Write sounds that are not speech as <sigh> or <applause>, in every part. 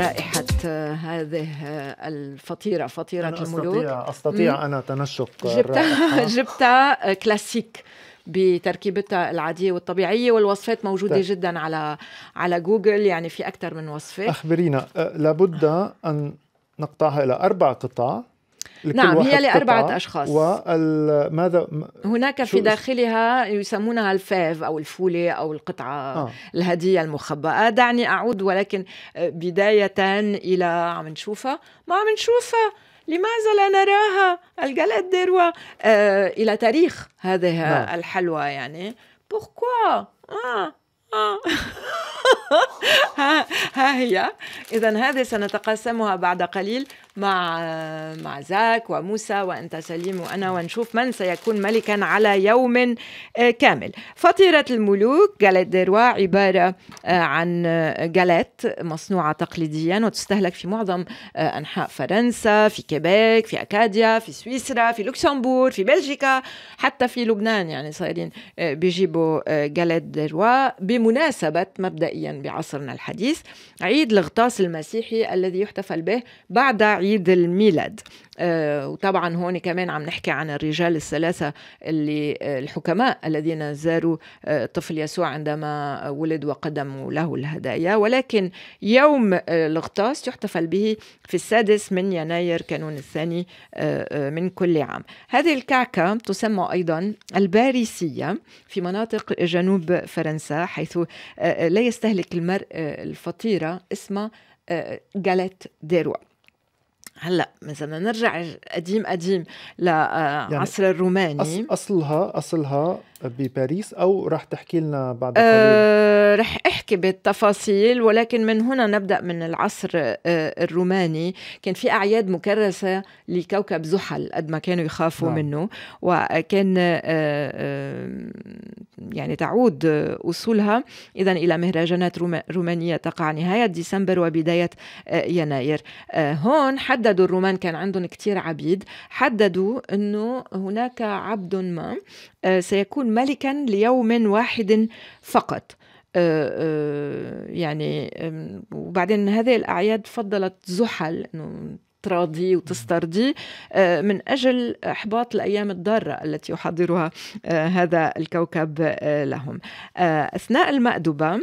رائحة هذه الفطيرة فطيرة أنا الملوك أستطيع, أستطيع أنا تنشق جبتها, <laughs> جبتها كلاسيك بتركيبتها العادية والطبيعية والوصفات موجودة طيب. جدا على على جوجل يعني في أكثر من وصفة أخبرينا أه، لابد أن نقطعها إلى أربع قطع نعم هي لأربعة أشخاص وماذا هناك في داخلها يسمونها الفيف أو الفولة أو القطعة آه. الهدية المخبأة دعني أعود ولكن آه، بداية إلى عم نشوفها ما عم نشوفها لماذا لا نراها الجلد دروة آه إلى تاريخ هذه نعم. الحلوى يعني بوركوا آه, آه. <laughs> ها هي إذا هذه سنتقاسمها بعد قليل مع مع زاك وموسى وانت سليم وانا ونشوف من سيكون ملكا على يوم آه، كامل فطيره الملوك جاليت دروا عباره آه، عن آه، جاليت مصنوعه تقليديا وتستهلك في معظم انحاء فرنسا في كيبيك في اكاديا في سويسرا في لوكسمبورغ في بلجيكا حتى في لبنان يعني صايرين بيجيبوا جاليت دروا بمناسبه مبدئيا بعصرنا الحديث عيد الغطاس المسيحي الذي يحتفل به بعد عيد عيد الميلاد آه، وطبعا هون كمان عم نحكي عن الرجال الثلاثة اللي آه، الحكماء الذين زاروا آه، طفل يسوع عندما ولد وقدموا له الهدايا ولكن يوم الغطاس يحتفل به في السادس من يناير كانون الثاني من كل عام هذه الكعكة تسمى أيضا الباريسية في مناطق جنوب فرنسا حيث لا يستهلك المرء الفطيرة اسمها جاليت ديروا هلا مثلا بدنا نرجع قديم قديم لعصر آه، يعني الروماني اصلها اصلها بباريس او رح تحكي لنا بعد آه، قليل أه رح احكي بالتفاصيل ولكن من هنا نبدا من العصر آه، الروماني كان في اعياد مكرسه لكوكب زحل قد ما كانوا يخافوا نعم. منه وكان آه، يعني تعود اصولها اذا الى مهرجانات رومانيه تقع نهايه ديسمبر وبدايه يناير هون حددوا الرومان كان عندهم كثير عبيد حددوا انه هناك عبد ما سيكون ملكا ليوم واحد فقط آه، آه، يعني وبعدين هذه الأعياد فضلت زحل أنه تراضيه وتسترضي آه، من أجل إحباط الأيام الضارة التي يحضرها آه، هذا الكوكب آه، لهم أثناء المأدبة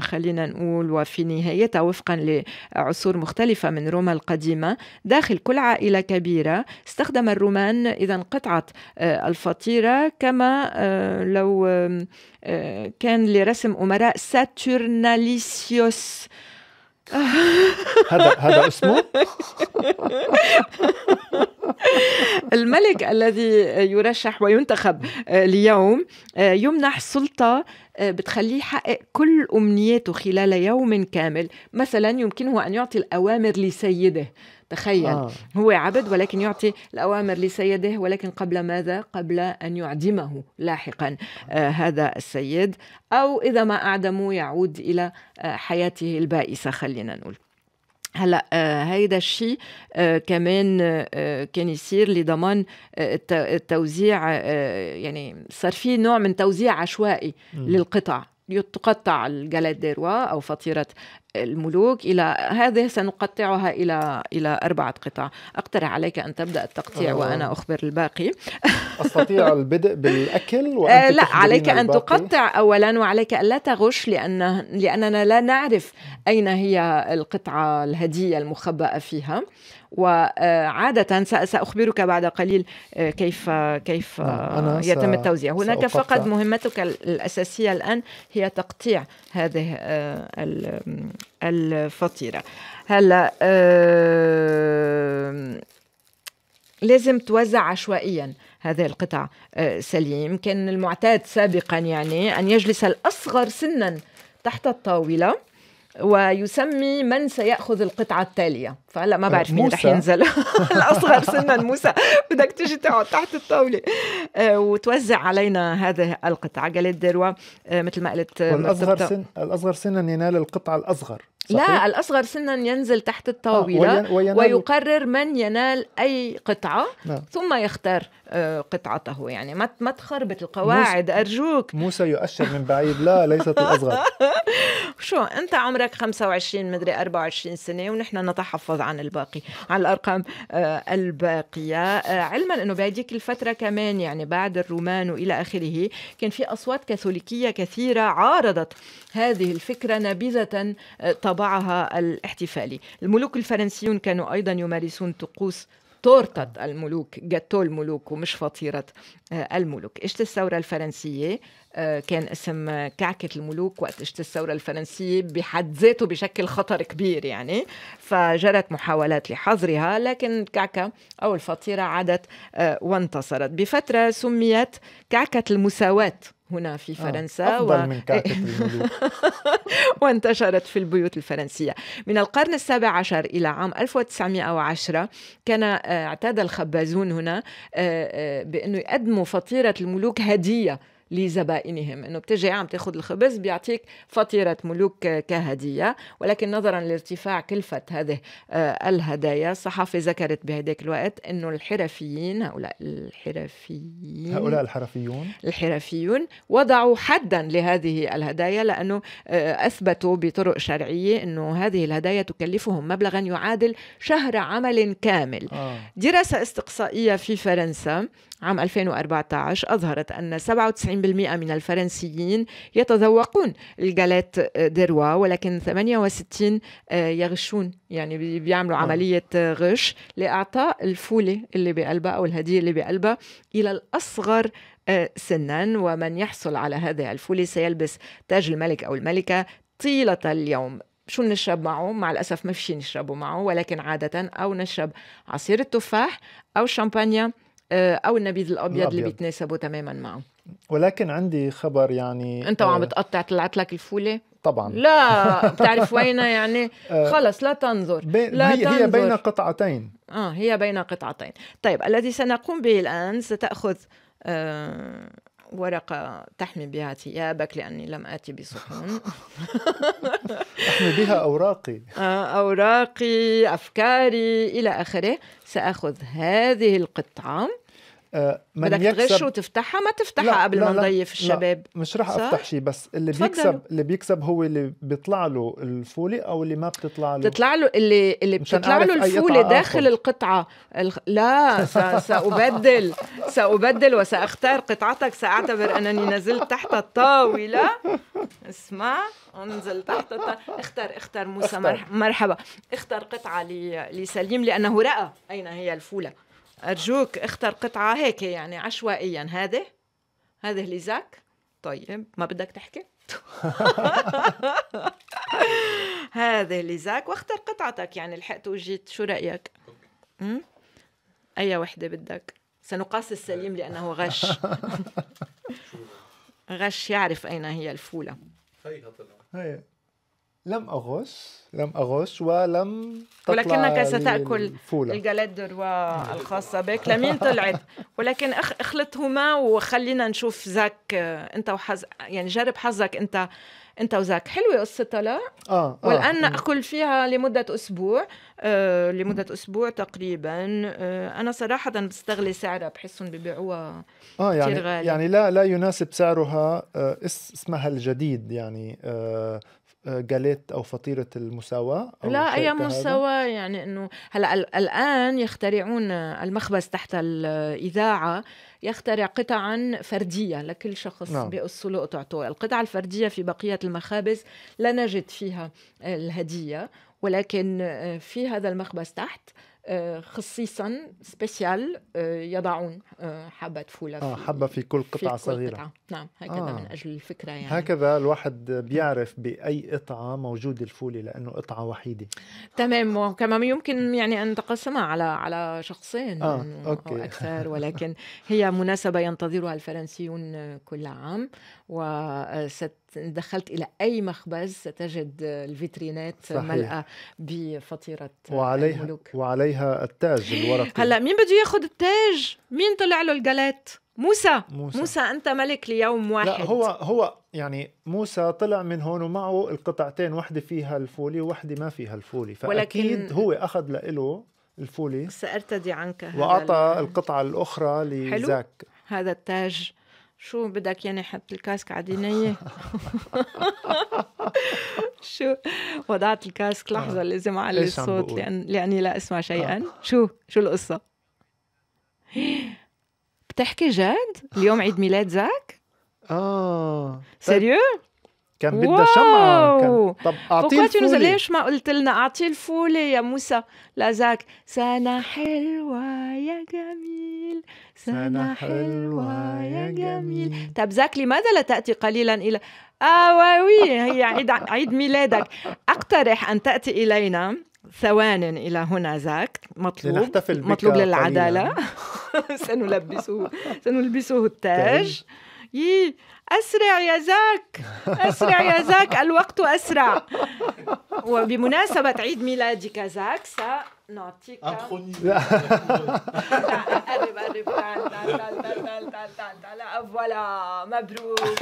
خلينا نقول وفي نهايتها وفقا لعصور مختلفة من روما القديمة داخل كل عائلة كبيرة استخدم الرومان إذا قطعة الفطيرة كما لو كان لرسم أمراء ساتورناليسيوس <laughs> هذا هذا اسمه <laughs> الملك الذي يرشح وينتخب آه، اليوم آه، يمنح سلطة آه، بتخليه يحقق كل أمنياته خلال يوم كامل مثلا يمكنه أن يعطي الأوامر لسيده تخيل آه. هو عبد ولكن يعطي الأوامر لسيده ولكن قبل ماذا؟ قبل أن يعدمه لاحقا آه هذا السيد أو إذا ما أعدمه يعود إلى آه حياته البائسة خلينا نقول هلا آه، هيدا الشيء آه، كمان آه، كان يصير لضمان التوزيع يعني صار في نوع من توزيع عشوائي م. للقطع تقطع الجلاد ديروا او فطيره الملوك إلى هذه سنقطعها إلى إلى أربعة قطع أقترح عليك أن تبدأ التقطيع آه. وأنا أخبر الباقي <laughs> أستطيع البدء بالأكل آه، وأنت لا عليك أن الباقي. تقطع أولا وعليك أن لا تغش لأن لأننا لا نعرف أين هي القطعة الهدية المخبأة فيها وعادة سأخبرك بعد قليل آه، كيف كيف نعم، آه، يتم التوزيع هناك فقط مهمتك الأساسية الآن هي تقطيع هذه الفطيره هلا أه لازم توزع عشوائيا هذه القطع أه سليم كان المعتاد سابقا يعني ان يجلس الاصغر سنا تحت الطاوله ويسمي من سيأخذ القطعة التالية فهلا ما آه، بعرف مين رح ينزل <laughs> <laughs> الأصغر سنا موسى بدك تيجي تقعد تحت الطاولة آه، وتوزع علينا هذه القطعة قالت دروا آه، مثل ما قلت والأصغر سن الأصغر سنا ينال القطعة الأصغر صحيح؟ لا الأصغر سنا ينزل تحت الطاولة آه وينال... ويقرر من ينال أي قطعة آه. ثم يختار آه، قطعته يعني ما ما تخربط القواعد موس ارجوك موسى يؤشر من بعيد لا ليست الاصغر <laughs> شو انت عمرك 25 مدري 24 سنه ونحن نتحفظ عن الباقي عن الارقام آه، الباقيه آه، علما انه بهذيك الفتره كمان يعني بعد الرومان والى اخره كان في اصوات كاثوليكيه كثيره عارضت هذه الفكره نابذه طبعها الاحتفالي الملوك الفرنسيون كانوا ايضا يمارسون طقوس تورتة الملوك جاتو الملوك ومش فطيرة الملوك إجت الثورة الفرنسية كان اسم كعكة الملوك وقت إجت الثورة الفرنسية بحد ذاته بشكل خطر كبير يعني فجرت محاولات لحظرها لكن الكعكة أو الفطيرة عادت وانتصرت بفترة سميت كعكة المساواة هنا في آه، فرنسا آه، أفضل و... من كعكة <laughs> وانتشرت في البيوت الفرنسية من القرن السابع عشر إلى عام 1910 كان آه، اعتاد الخبازون هنا آه، بأنه يقدموا فطيرة الملوك هدية لزبائنهم انه بتجي عم تاخذ الخبز بيعطيك فطيره ملوك كهديه ولكن نظرا لارتفاع كلفه هذه آه، الهدايا الصحافه ذكرت بهداك الوقت انه الحرفيين هؤلاء الحرفيين هؤلاء الحرفيون الحرفيون وضعوا حدا لهذه الهدايا لانه آه، اثبتوا بطرق شرعيه انه هذه الهدايا تكلفهم مبلغا يعادل شهر عمل كامل آه. دراسه استقصائيه في فرنسا عام 2014 أظهرت أن 97% من الفرنسيين يتذوقون الجالات دروا ولكن 68 يغشون يعني بيعملوا آه. عملية غش لإعطاء الفولة اللي بقلبها أو الهدية اللي بقلبها إلى الأصغر آه، سنا ومن يحصل على هذا الفولي سيلبس تاج الملك أو الملكة طيلة اليوم شو بنشرب معه مع الأسف ما في شيء نشربه معه ولكن عادة أو نشرب عصير التفاح أو شامبانيا آه، او النبيذ الابيض, الأبيض. اللي بيتناسبوا تماما معه ولكن عندي خبر يعني انت وعم آه، بتقطع طلعت لك الفوله طبعا لا بتعرف وينها يعني <laughs> آه، خلص لا تنظر بي... لا هي, تنظر. هي بين قطعتين اه هي بين قطعتين طيب الذي سنقوم به الان ستاخذ آه ورقة تحمي بها ثيابك لأني لم آتي بصحون <laughs> أحمي بها أوراقي <laughs> أوراقي أفكاري إلى آخره سأخذ هذه القطعة آه، من بدك يكسب... تغش وتفتحها ما تفتحها لا قبل لا ما نضيف الشباب لا مش رح افتح شيء بس اللي تفضلوا. بيكسب اللي بيكسب هو اللي بيطلع له الفوله او اللي ما بتطلع له بتطلع له اللي اللي بتطلع له الفوله داخل آخر. القطعه ال... لا س... سابدل سابدل وساختار قطعتك ساعتبر انني نزلت تحت الطاوله اسمع انزل تحت الطاولة. اختر اختر موسى اختار. مرحبا اختر قطعه لسليم لانه راى اين هي الفوله أرجوك اختر قطعة هيك يعني عشوائيا هذه هذه ليزاك طيب ما بدك تحكي <laughs> هذه ليزاك واختر قطعتك يعني لحقت وجيت شو رأيك م? أي وحدة بدك سنقاس السليم لأنه غش <laughs> غش يعرف أين هي الفولة هيها طلع لم أغش لم أغش ولم تطلع ولكنك ستأكل الجلاد دروا الخاصة بك لمين طلعت ولكن أخ اخلطهما وخلينا نشوف زك آه، أنت وحظ يعني جرب حظك أنت انت وزاك حلوه قصه طلع آه, آه والان ناكل فيها لمده اسبوع آه لمده اسبوع تقريبا آه انا صراحه بستغلي سعرها بحسهم ببيعوها اه يعني غالي. يعني لا لا يناسب سعرها آه اسمها الجديد يعني آه جاليت او فطيره المساواه أو لا اي مساواه يعني انه هلا الان يخترعون المخبز تحت الاذاعه يخترع قطعا فرديه لكل شخص نعم. بيقصوا له قطعته القطعه الفرديه في بقيه المخابز لا نجد فيها الهديه ولكن في هذا المخبز تحت آه، خصيصا سبيسيال آه، يضعون آه، حبة فوله في آه حبة في كل قطعة في كل صغيرة قطعة. نعم هكذا آه. من أجل الفكرة يعني هكذا الواحد بيعرف بأي قطعة موجود الفوله لأنه قطعة وحيدة تمام وكما يمكن يعني أن تقسمها على على شخصين آه. أوكي. أو أكثر <laughs> ولكن هي مناسبة ينتظرها الفرنسيون كل عام وست دخلت الى اي مخبز ستجد الفيترينات صحيح. بفطيره وعليها الملوك. وعليها التاج الورقي هلا مين بده ياخذ التاج مين طلع له الجلات موسى. موسى موسى انت ملك ليوم واحد لا هو هو يعني موسى طلع من هون ومعه القطعتين وحده فيها الفولي ووحده ما فيها الفولي فاكيد ولكن... هو اخذ لإله الفولي سأرتدي عنك هذا وأعطى القطعة الأخرى لزاك هذا التاج شو بدك يعني حط الكاسك على دينية <laughs> شو وضعت الكاسك آه. لحظة لازم اعلي الصوت لأن لأني لا أسمع شيئا آه. شو شو القصة بتحكي جد اليوم عيد ميلاد زاك اه طيب. سيريو كان بدها شمعة كان... طب أعطي الفولة ليش ما قلت لنا أعطي الفولة يا موسى لذاك سنة حلوة يا جميل سنة حلوة يا جميل طب ذاك لماذا لا تأتي قليلا إلى آواوي هي عيد عيد ميلادك أقترح أن تأتي إلينا ثوان إلى هنا ذاك مطلوب لنحتفل مطلوب للعدالة <laughs> سنلبسه سنلبسه التاج يي أسرع يا زاك أسرع يا زاك الوقت أسرع وبمناسبة عيد ميلادك زاك سنعطيك مبروك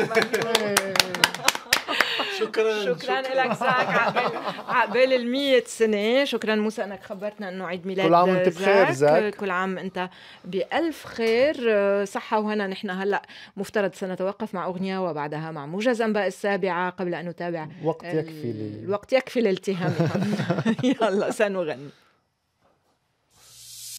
مبروك <laughs> شكرا شكرا لك ساك عقبال <laughs> عقبال ال 100 سنه شكرا موسى انك خبرتنا انه عيد ميلاد كل عام وانت بخير زاك كل عام انت بألف خير صحه وهنا نحن هلا مفترض سنتوقف مع اغنيه وبعدها مع موجز انباء السابعه قبل ان نتابع وقت يكفي الوقت يكفي لالتهام <laughs> يلا سنغني